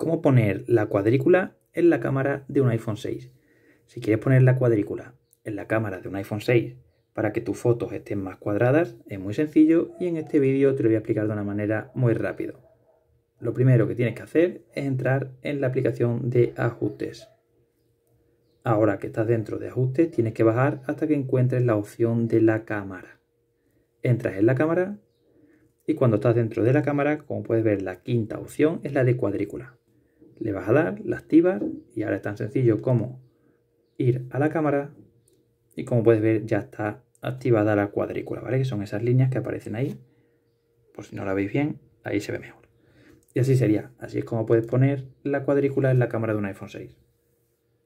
cómo poner la cuadrícula en la cámara de un iPhone 6. Si quieres poner la cuadrícula en la cámara de un iPhone 6 para que tus fotos estén más cuadradas, es muy sencillo y en este vídeo te lo voy a explicar de una manera muy rápida. Lo primero que tienes que hacer es entrar en la aplicación de ajustes. Ahora que estás dentro de ajustes, tienes que bajar hasta que encuentres la opción de la cámara. Entras en la cámara y cuando estás dentro de la cámara, como puedes ver, la quinta opción es la de cuadrícula le vas a dar, la activas y ahora es tan sencillo como ir a la cámara y como puedes ver ya está activada la cuadrícula, ¿vale? Que son esas líneas que aparecen ahí, por si no la veis bien, ahí se ve mejor. Y así sería, así es como puedes poner la cuadrícula en la cámara de un iPhone 6.